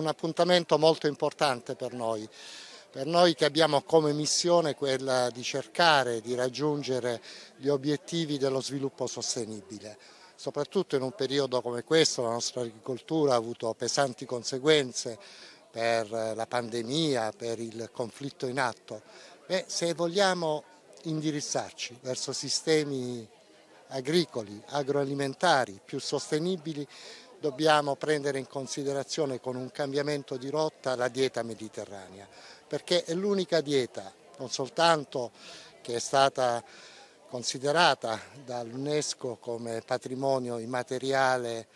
un appuntamento molto importante per noi per noi che abbiamo come missione quella di cercare di raggiungere gli obiettivi dello sviluppo sostenibile. Soprattutto in un periodo come questo la nostra agricoltura ha avuto pesanti conseguenze per eh, la pandemia, per il conflitto in atto. E se vogliamo indirizzarci verso sistemi agricoli, agroalimentari più sostenibili, dobbiamo prendere in considerazione con un cambiamento di rotta la dieta mediterranea, perché è l'unica dieta, non soltanto che è stata considerata dall'UNESCO come patrimonio immateriale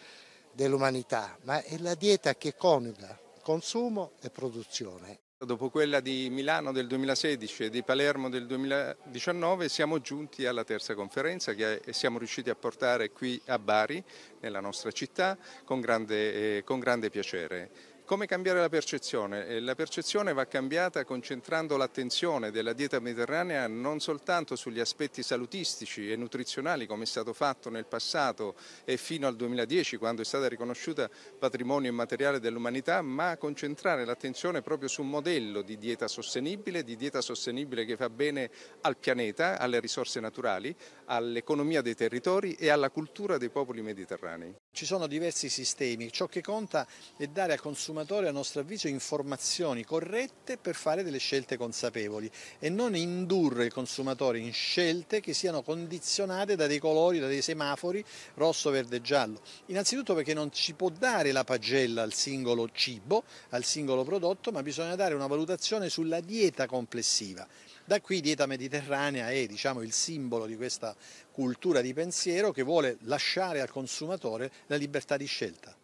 dell'umanità, ma è la dieta che coniuga consumo e produzione. Dopo quella di Milano del 2016 e di Palermo del 2019 siamo giunti alla terza conferenza che eh, siamo riusciti a portare qui a Bari, nella nostra città, con grande, eh, con grande piacere. Come cambiare la percezione? Eh, la percezione va cambiata concentrando l'attenzione della dieta mediterranea non soltanto sugli aspetti salutistici e nutrizionali come è stato fatto nel passato e fino al 2010 quando è stata riconosciuta patrimonio immateriale dell'umanità, ma concentrare l'attenzione proprio su un modello di dieta sostenibile, di dieta sostenibile che fa bene al pianeta, alle risorse naturali, all'economia dei territori e alla cultura dei popoli mediterranei. Ci sono diversi sistemi, ciò che conta è dare a consumare consumatore a nostro avviso informazioni corrette per fare delle scelte consapevoli e non indurre il consumatore in scelte che siano condizionate da dei colori, da dei semafori rosso, verde e giallo. Innanzitutto perché non ci può dare la pagella al singolo cibo, al singolo prodotto, ma bisogna dare una valutazione sulla dieta complessiva. Da qui dieta mediterranea è diciamo, il simbolo di questa cultura di pensiero che vuole lasciare al consumatore la libertà di scelta.